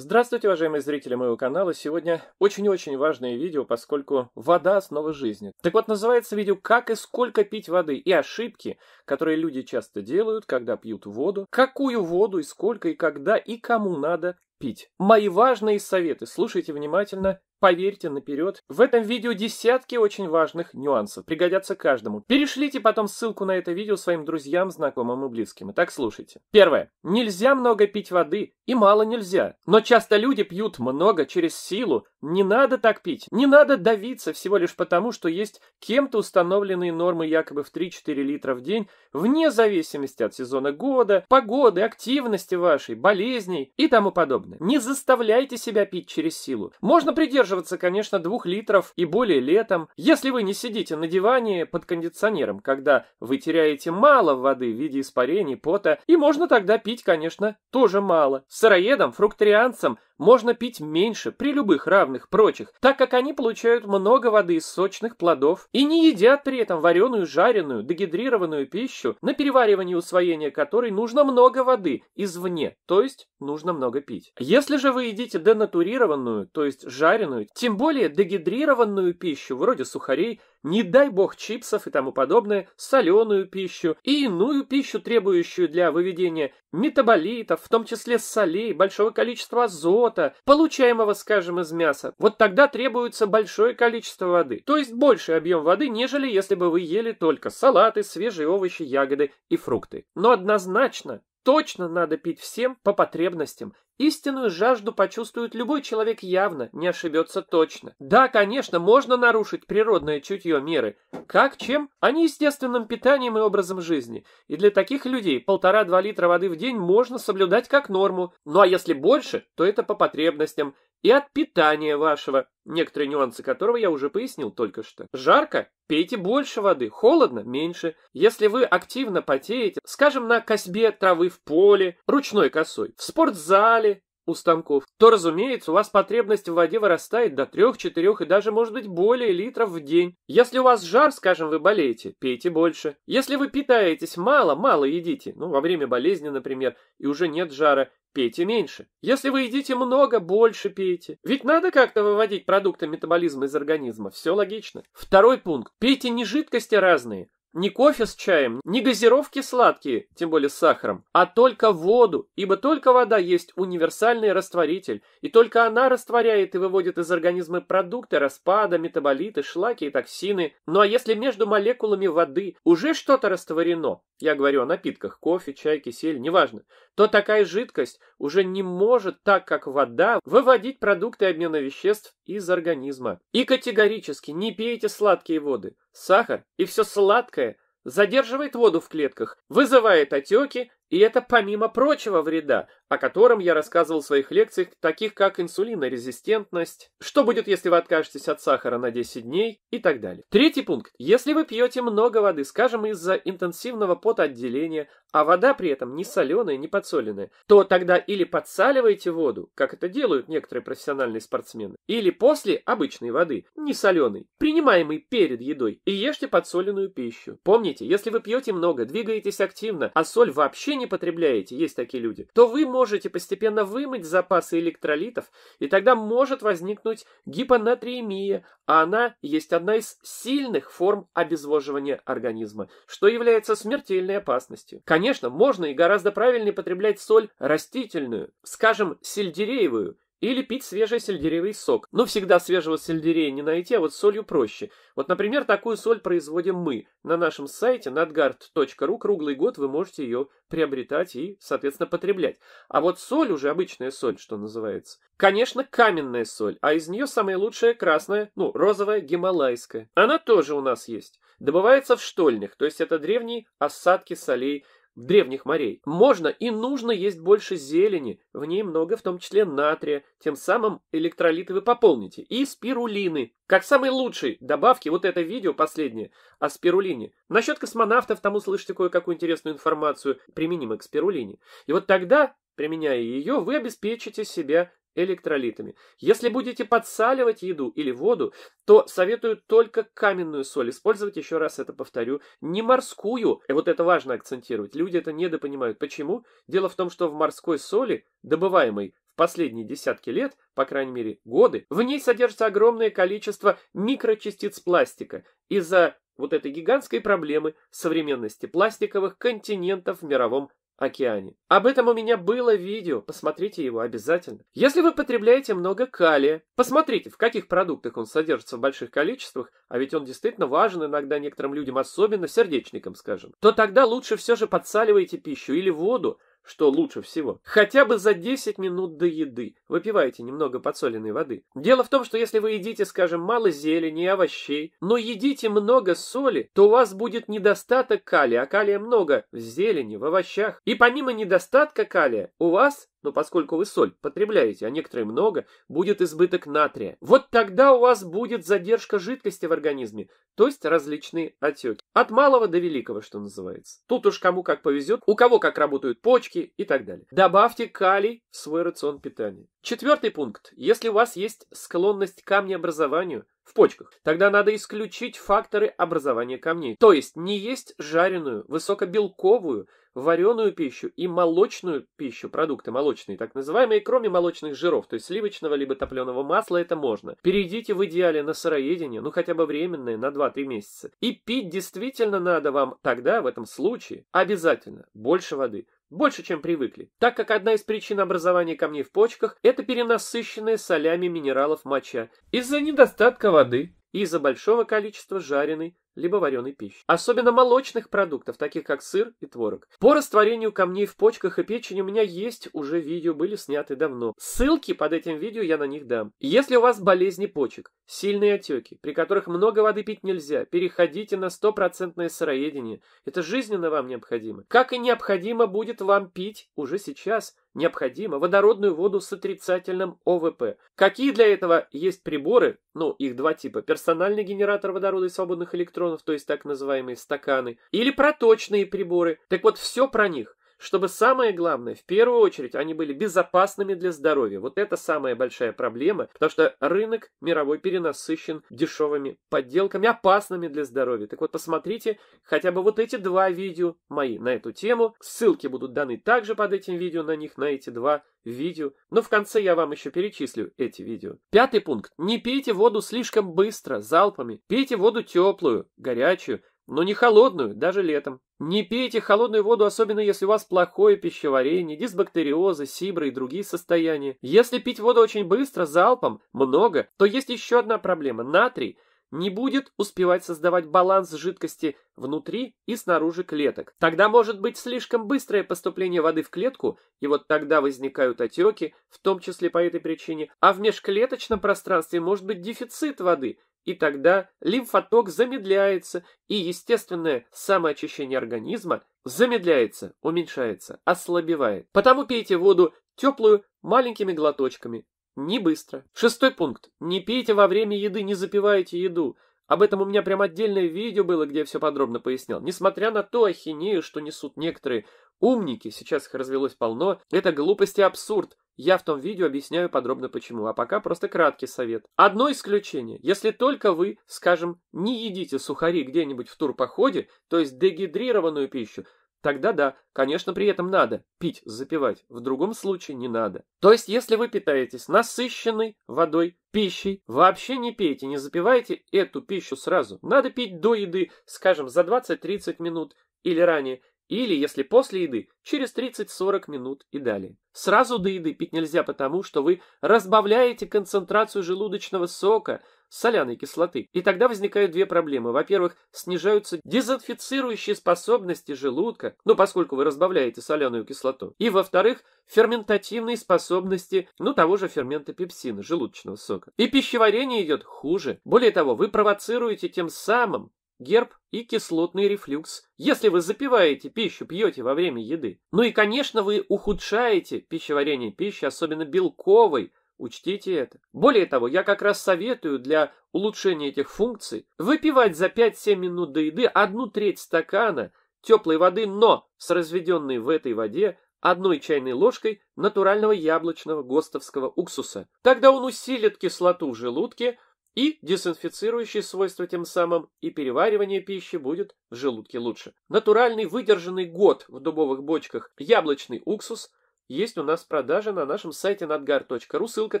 Здравствуйте, уважаемые зрители моего канала. Сегодня очень-очень важное видео, поскольку вода – основа жизни. Так вот, называется видео «Как и сколько пить воды» и ошибки, которые люди часто делают, когда пьют воду, какую воду и сколько и когда и кому надо пить. Мои важные советы слушайте внимательно Поверьте наперед, в этом видео десятки очень важных нюансов, пригодятся каждому. Перешлите потом ссылку на это видео своим друзьям, знакомым и близким. Итак, слушайте. Первое. Нельзя много пить воды, и мало нельзя. Но часто люди пьют много через силу. Не надо так пить, не надо давиться всего лишь потому, что есть кем-то установленные нормы якобы в 3-4 литра в день, вне зависимости от сезона года, погоды, активности вашей, болезней и тому подобное. Не заставляйте себя пить через силу. Можно придерживаться придерживаться, конечно, двух литров и более летом. Если вы не сидите на диване под кондиционером, когда вы теряете мало воды в виде испарений, пота, и можно тогда пить, конечно, тоже мало. С сыроедом, фрукторианцем – можно пить меньше при любых равных прочих, так как они получают много воды из сочных плодов и не едят при этом вареную, жареную, дегидрированную пищу, на переваривание и усвоение которой нужно много воды извне, то есть нужно много пить. Если же вы едите денатурированную, то есть жареную, тем более дегидрированную пищу, вроде сухарей, не дай бог чипсов и тому подобное, соленую пищу и иную пищу, требующую для выведения метаболитов, в том числе солей, большого количества азота, получаемого, скажем, из мяса. Вот тогда требуется большое количество воды, то есть больший объем воды, нежели если бы вы ели только салаты, свежие овощи, ягоды и фрукты. Но однозначно точно надо пить всем по потребностям Истинную жажду почувствует любой человек явно, не ошибется точно. Да, конечно, можно нарушить природное чутье меры. Как, чем? А не естественным питанием и образом жизни. И для таких людей полтора-два литра воды в день можно соблюдать как норму. Ну а если больше, то это по потребностям – и от питания вашего, некоторые нюансы которого я уже пояснил только что. Жарко? Пейте больше воды, холодно – меньше. Если вы активно потеете, скажем, на косьбе травы в поле, ручной косой, в спортзале, у станков, то, разумеется, у вас потребность в воде вырастает до 3-4 и даже, может быть, более литров в день. Если у вас жар, скажем, вы болеете, пейте больше. Если вы питаетесь мало, мало едите, ну, во время болезни, например, и уже нет жара, пейте меньше. Если вы едите много, больше пейте. Ведь надо как-то выводить продукты метаболизма из организма. Все логично. Второй пункт. Пейте не жидкости разные, не кофе с чаем, не газировки сладкие, тем более с сахаром, а только воду, ибо только вода есть универсальный растворитель, и только она растворяет и выводит из организма продукты распада, метаболиты, шлаки и токсины. Ну а если между молекулами воды уже что-то растворено, я говорю о напитках, кофе, чай, кисель, неважно, то такая жидкость уже не может, так как вода, выводить продукты обмена веществ из организма. И категорически не пейте сладкие воды сахар и все сладкое задерживает воду в клетках, вызывает отеки и это помимо прочего вреда, о котором я рассказывал в своих лекциях, таких как инсулинорезистентность, что будет, если вы откажетесь от сахара на 10 дней и так далее. Третий пункт. Если вы пьете много воды, скажем, из-за интенсивного потоотделения, а вода при этом не соленая, не подсоленная, то тогда или подсаливаете воду, как это делают некоторые профессиональные спортсмены, или после обычной воды, не соленой, принимаемой перед едой, и ешьте подсоленную пищу. Помните, если вы пьете много, двигаетесь активно, а соль вообще не потребляете, есть такие люди, то вы можете постепенно вымыть запасы электролитов, и тогда может возникнуть гипонатриемия, а она есть одна из сильных форм обезвоживания организма, что является смертельной опасностью. Конечно, можно и гораздо правильнее потреблять соль растительную, скажем, сельдереевую, или пить свежий сельдеревый сок. Но всегда свежего сельдерея не найти, а вот солью проще. Вот, например, такую соль производим мы. На нашем сайте надгард.ру круглый год вы можете ее приобретать и, соответственно, потреблять. А вот соль уже, обычная соль, что называется. Конечно, каменная соль, а из нее самая лучшая красная, ну, розовая гималайская. Она тоже у нас есть. Добывается в штольнях, то есть это древние осадки солей, древних морей. Можно и нужно есть больше зелени, в ней много, в том числе натрия, тем самым электролиты вы пополните, и спирулины. Как самые лучшие добавки, вот это видео последнее о спирулине. Насчет космонавтов там услышите кое-какую интересную информацию, применимо к спирулине. И вот тогда, применяя ее, вы обеспечите себя электролитами. Если будете подсаливать еду или воду, то советую только каменную соль использовать, еще раз это повторю, не морскую. И вот это важно акцентировать. Люди это недопонимают. Почему? Дело в том, что в морской соли, добываемой в последние десятки лет, по крайней мере годы, в ней содержится огромное количество микрочастиц пластика из-за вот этой гигантской проблемы современности пластиковых континентов в мировом океане. Об этом у меня было видео, посмотрите его обязательно. Если вы потребляете много калия, посмотрите, в каких продуктах он содержится в больших количествах, а ведь он действительно важен иногда некоторым людям, особенно сердечникам, скажем, то тогда лучше все же подсаливайте пищу или воду, что лучше всего, хотя бы за 10 минут до еды. Выпивайте немного подсоленной воды. Дело в том, что если вы едите, скажем, мало зелени и овощей, но едите много соли, то у вас будет недостаток калия, а калия много в зелени, в овощах. И помимо недостатка калия, у вас но поскольку вы соль потребляете, а некоторые много, будет избыток натрия. Вот тогда у вас будет задержка жидкости в организме, то есть различные отеки. От малого до великого, что называется. Тут уж кому как повезет, у кого как работают почки и так далее. Добавьте калий в свой рацион питания. Четвертый пункт. Если у вас есть склонность к камнеобразованию, в почках. Тогда надо исключить факторы образования камней. То есть не есть жареную, высокобелковую, вареную пищу и молочную пищу, продукты молочные, так называемые, кроме молочных жиров, то есть сливочного либо топленого масла, это можно. Перейдите в идеале на сыроедение, ну хотя бы временное, на 2-3 месяца. И пить действительно надо вам тогда, в этом случае, обязательно больше воды, больше, чем привыкли, так как одна из причин образования камней в почках – это перенасыщенная солями минералов моча из-за недостатка воды и из-за большого количества жареной либо вареной пищи. Особенно молочных продуктов, таких как сыр и творог. По растворению камней в почках и печени у меня есть уже видео, были сняты давно. Ссылки под этим видео я на них дам. Если у вас болезни почек, сильные отеки, при которых много воды пить нельзя, переходите на стопроцентное сыроедение. Это жизненно вам необходимо. Как и необходимо будет вам пить уже сейчас – необходимо водородную воду с отрицательным ОВП. Какие для этого есть приборы? Ну, их два типа. Персональный генератор водорода и свободных электронов, то есть так называемые стаканы, или проточные приборы. Так вот, все про них чтобы самое главное, в первую очередь, они были безопасными для здоровья. Вот это самая большая проблема, потому что рынок мировой перенасыщен дешевыми подделками, опасными для здоровья. Так вот, посмотрите хотя бы вот эти два видео мои на эту тему. Ссылки будут даны также под этим видео на них, на эти два видео. Но в конце я вам еще перечислю эти видео. Пятый пункт. Не пейте воду слишком быстро, залпами. Пейте воду теплую, горячую, но не холодную, даже летом. Не пейте холодную воду, особенно если у вас плохое пищеварение, дисбактериозы, сибры и другие состояния. Если пить воду очень быстро, залпом, много, то есть еще одна проблема – натрий – не будет успевать создавать баланс жидкости внутри и снаружи клеток. Тогда может быть слишком быстрое поступление воды в клетку, и вот тогда возникают отеки, в том числе по этой причине, а в межклеточном пространстве может быть дефицит воды, и тогда лимфоток замедляется, и естественное самоочищение организма замедляется, уменьшается, ослабевает. Потому пейте воду теплую маленькими глоточками, не быстро. Шестой пункт. Не пейте во время еды, не запивайте еду. Об этом у меня прям отдельное видео было, где я все подробно пояснял. Несмотря на ту ахинею, что несут некоторые, Умники, сейчас их развелось полно. Это глупость и абсурд. Я в том видео объясняю подробно почему, а пока просто краткий совет. Одно исключение. Если только вы, скажем, не едите сухари где-нибудь в турпоходе, то есть дегидрированную пищу, Тогда да, конечно, при этом надо пить, запивать, в другом случае не надо. То есть, если вы питаетесь насыщенной водой, пищей, вообще не пейте, не запивайте эту пищу сразу. Надо пить до еды, скажем, за 20-30 минут или ранее, или, если после еды, через 30-40 минут и далее. Сразу до еды пить нельзя потому, что вы разбавляете концентрацию желудочного сока соляной кислоты. И тогда возникают две проблемы. Во-первых, снижаются дезинфицирующие способности желудка, ну, поскольку вы разбавляете соляную кислоту. И, во-вторых, ферментативные способности, ну, того же фермента пепсина, желудочного сока. И пищеварение идет хуже. Более того, вы провоцируете тем самым герб и кислотный рефлюкс, если вы запиваете пищу, пьете во время еды. Ну и, конечно, вы ухудшаете пищеварение пищи, особенно белковой, Учтите это. Более того, я как раз советую для улучшения этих функций выпивать за 5-7 минут до еды одну треть стакана теплой воды, но с разведенной в этой воде одной чайной ложкой натурального яблочного гостовского уксуса. Тогда он усилит кислоту в желудке, и дезинфицирующие свойства тем самым, и переваривание пищи будет в желудке лучше. Натуральный выдержанный год в дубовых бочках яблочный уксус есть у нас в продаже на нашем сайте nadgar.ru. Ссылка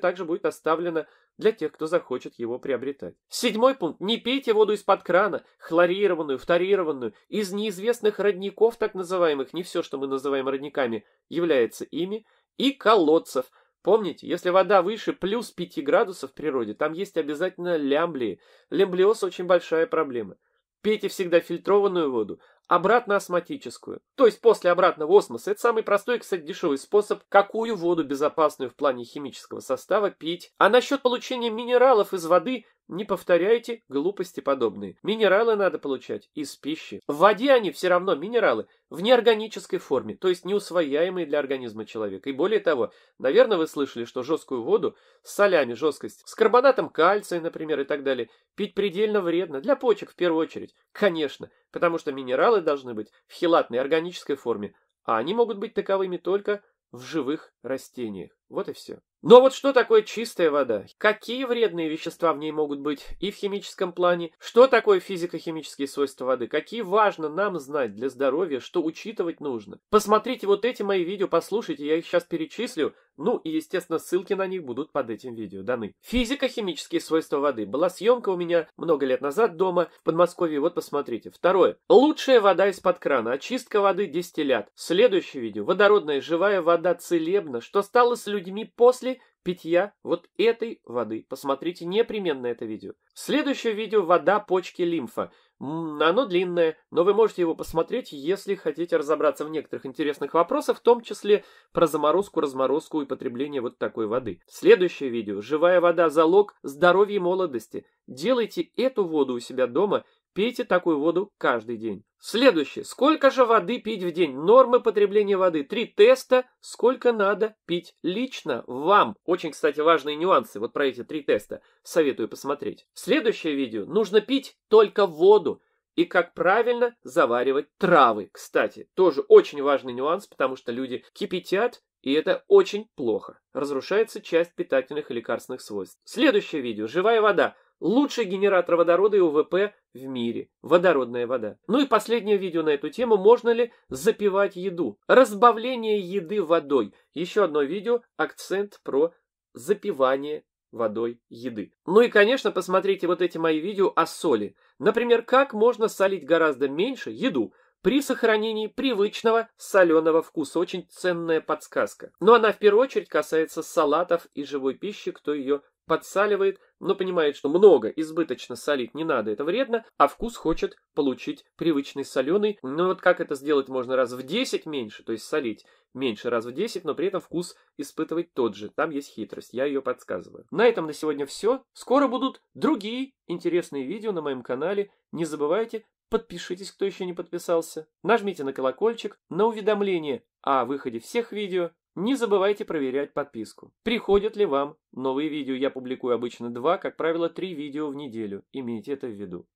также будет оставлена для тех, кто захочет его приобретать. Седьмой пункт. Не пейте воду из-под крана, хлорированную, фторированную, из неизвестных родников, так называемых, не все, что мы называем родниками, является ими, и колодцев – Помните, если вода выше плюс 5 градусов в природе, там есть обязательно лямблии. Лямблиоз очень большая проблема. Пейте всегда фильтрованную воду, обратно осмотическую. То есть после обратного осмоса, это самый простой, кстати, дешевый способ, какую воду безопасную в плане химического состава пить. А насчет получения минералов из воды, не повторяйте глупости подобные. Минералы надо получать из пищи. В воде они все равно минералы в неорганической форме, то есть неусвояемые для организма человека. И более того, наверное, вы слышали, что жесткую воду с солями жесткость, с карбонатом кальция, например, и так далее, пить предельно вредно, для почек в первую очередь. Конечно, потому что минералы должны быть в хелатной органической форме, а они могут быть таковыми только в живых растениях. Вот и все. Но вот что такое чистая вода? Какие вредные вещества в ней могут быть и в химическом плане? Что такое физико-химические свойства воды? Какие важно нам знать для здоровья, что учитывать нужно? Посмотрите вот эти мои видео, послушайте, я их сейчас перечислю. Ну и, естественно, ссылки на них будут под этим видео даны. Физико-химические свойства воды. Была съемка у меня много лет назад дома в Подмосковье, вот посмотрите. Второе. Лучшая вода из-под крана. Очистка воды дистиллят. Следующее видео. Водородная живая вода целебна, что стало с людьми людьми после питья вот этой воды. Посмотрите непременно это видео. Следующее видео «Вода, почки, лимфа». Оно длинное, но вы можете его посмотреть, если хотите разобраться в некоторых интересных вопросах, в том числе про заморозку, разморозку и потребление вот такой воды. Следующее видео «Живая вода. Залог здоровья и молодости». Делайте эту воду у себя дома – Пейте такую воду каждый день. Следующее. Сколько же воды пить в день? Нормы потребления воды. Три теста. Сколько надо пить лично вам? Очень, кстати, важные нюансы. Вот про эти три теста советую посмотреть. Следующее видео. Нужно пить только воду. И как правильно заваривать травы. Кстати, тоже очень важный нюанс, потому что люди кипятят и это очень плохо. Разрушается часть питательных и лекарственных свойств. Следующее видео. Живая вода. Лучший генератор водорода и УВП в мире. Водородная вода. Ну и последнее видео на эту тему. Можно ли запивать еду? Разбавление еды водой. Еще одно видео. Акцент про запивание водой еды. Ну и, конечно, посмотрите вот эти мои видео о соли. Например, как можно солить гораздо меньше еду при сохранении привычного соленого вкуса. Очень ценная подсказка. Но ну, она в первую очередь касается салатов и живой пищи, кто ее подсаливает, но понимает, что много избыточно солить не надо, это вредно, а вкус хочет получить привычный соленый. Но ну, вот как это сделать можно раз в 10 меньше, то есть солить меньше раз в 10, но при этом вкус испытывать тот же. Там есть хитрость, я ее подсказываю. На этом на сегодня все. Скоро будут другие интересные видео на моем канале. Не забывайте, подпишитесь, кто еще не подписался. Нажмите на колокольчик, на уведомление о выходе всех видео. Не забывайте проверять подписку. Приходят ли вам новые видео? Я публикую обычно два, как правило, три видео в неделю. Имейте это в виду.